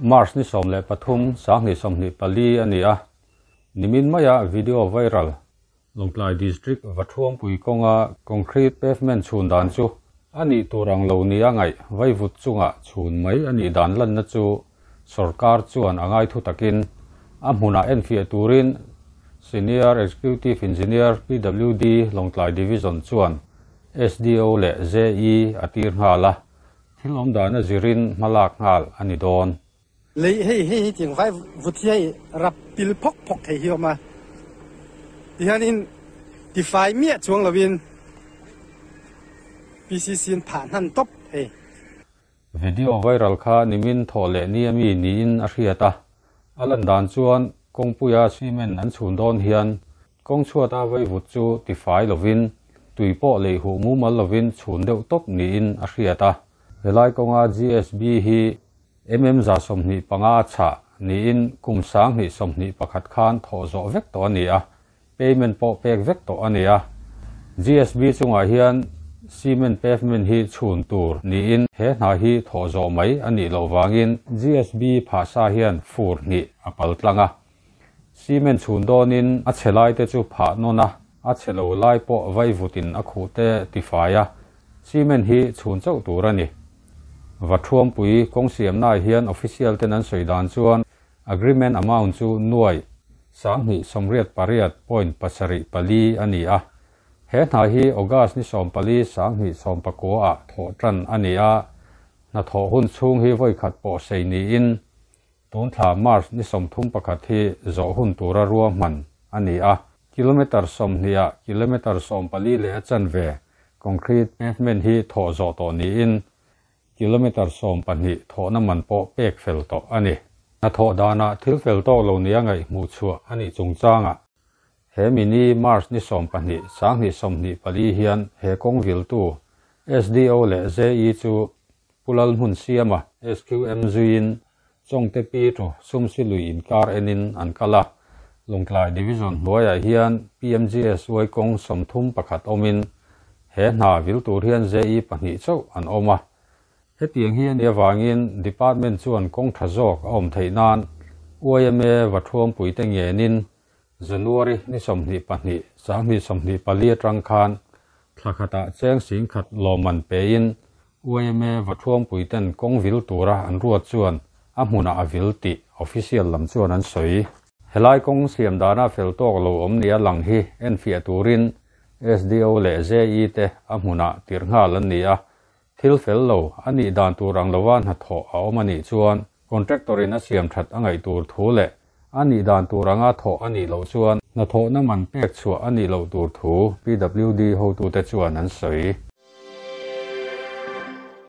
Mars ni som le pathum sang ni som ni pali ani a nimin maya video viral longlai district wathom pui konga concrete pavement chun dan chu ani torang lo ni angai vai vut chunga chun mai ani dan lan na chu sarkar chuan angai thu takin amuna nfi turin senior executive engineer pwd longlai division chuan sdo le je atir hala thilom dan na zirin malak hal ani don เลยให้ให้จริงไฟวุฒิให้รับปิลพกพกให้เฮียมาดิ่ันี่ที่ไฟเมียช่วงละวินปีซีซีนผ่านหันตบเฮวิดีโอไวรัลค่านิมินทอเลนี่มีนี่อินอาเรียตาอลันดานชวนกงปุยาซีเมนนันชุนโดนเฮียนกงชัวตาไว้วุฒิจูที่ไฟละวินตุยโปเลยหูมูมาละวินชุนเดือดตบนี่อินอาเรียตาเวลากงอาจีเอสบีฮี mm za somni panga cha ni in kumsang ni somni pakhat khan tho zo vek to ania payment po pek vek to ania gsb chunga hian cement pavement hi chhun tur ni in he na hi tho zo mai ani lo wangin gsb phasa hian fur ni apal tlanga cement chhun donin a chelai te chu pha nona a chelo lai po vai vutin a khu te tifaya cement hi chhun chau tur ani วัดทวมปุ๋ยกงเสียมนายเฮียนออฟฟิเชียลเทนันสวยดานชวน agreement amount จูหน่วยสามหิสมเรียดปริยัด point ปัสริปลีอันนี้อ่ะเหฮนาฮีออกาสนิสอมปลีสามหิสอมปะโกอ่ะโถจันอันนี้อ่ะนาโถหุ่นชุงหีไว้ขัดปอเซนีอินตุนถามาร์สนิสมทุ่มปะขัดที่จอหุ่นตัวรัวมันอันนี้อ่ะกิโลเมตรสมเนียกิโลเมตรสมปลีเลจันเวคอนกรีตเมนฮีโถจอตัวนี้อินกิโลเมตรสองปันนี้โทน้ำมันโปเปกเฟลโตอันนี้นาโทดานาทิลเฟลโตโลเนียไงมูชัวอันนี้จงจ้างอ่ะเฮมินีมาร์ชนี่สองปันนี้สางนี่สมนี่ปลีเฮียนเฮกงวิลตู SDO เละเจอีจูพุลลมุนเซียมา SQM จุยินจงเตปีโตซุมซิลุยอินการเอ็นินอันกะละลงกลายดิวิชันหัวใหญ่เฮียน PMGS ไว้กงสมทุมประคัดอมินเฮนาวิลตูเฮียนเจอีปันนี้เจ้าอันอมาเตียงเฮียนเดียวางินดีพาร์ตเมนต์ส่วนกองทัจอกอมไทยนานอวยเมวัดทวงปุ๋ยเตงเยนินจันวารีนิสมนิปันิสามีสมนิปลีตรังคานทักขะตะแจ้งสิงขัดลมันเปยินอวยเมวัดทวงปุ๋ยเตงกองวิลตัวระอันรวดส่วนอำมุนาวิลติออฟฟิเชียลลำส่วนนั้นสวยเฮลัยกองเสียมดานาเฟลโตกลมเนียหลังฮีเอ็นฟีเตูรินเอสดโอเลเจียเตอำมุนาติร์งาลันเนียิลเฟลโลอันนี้ดานตัวรังละวันหัดถอเอามานี่ชวนคอนแทคตอรีนัสเซียมถัดอังไงตัวถูเละ อันนี้ดานตัวรังอัดถออันนี้เราชวนนัดถอน้ำมันแป็กชัวอันนี้เราตัวถู PWD หัวตัวเต่ัวนั้นสวย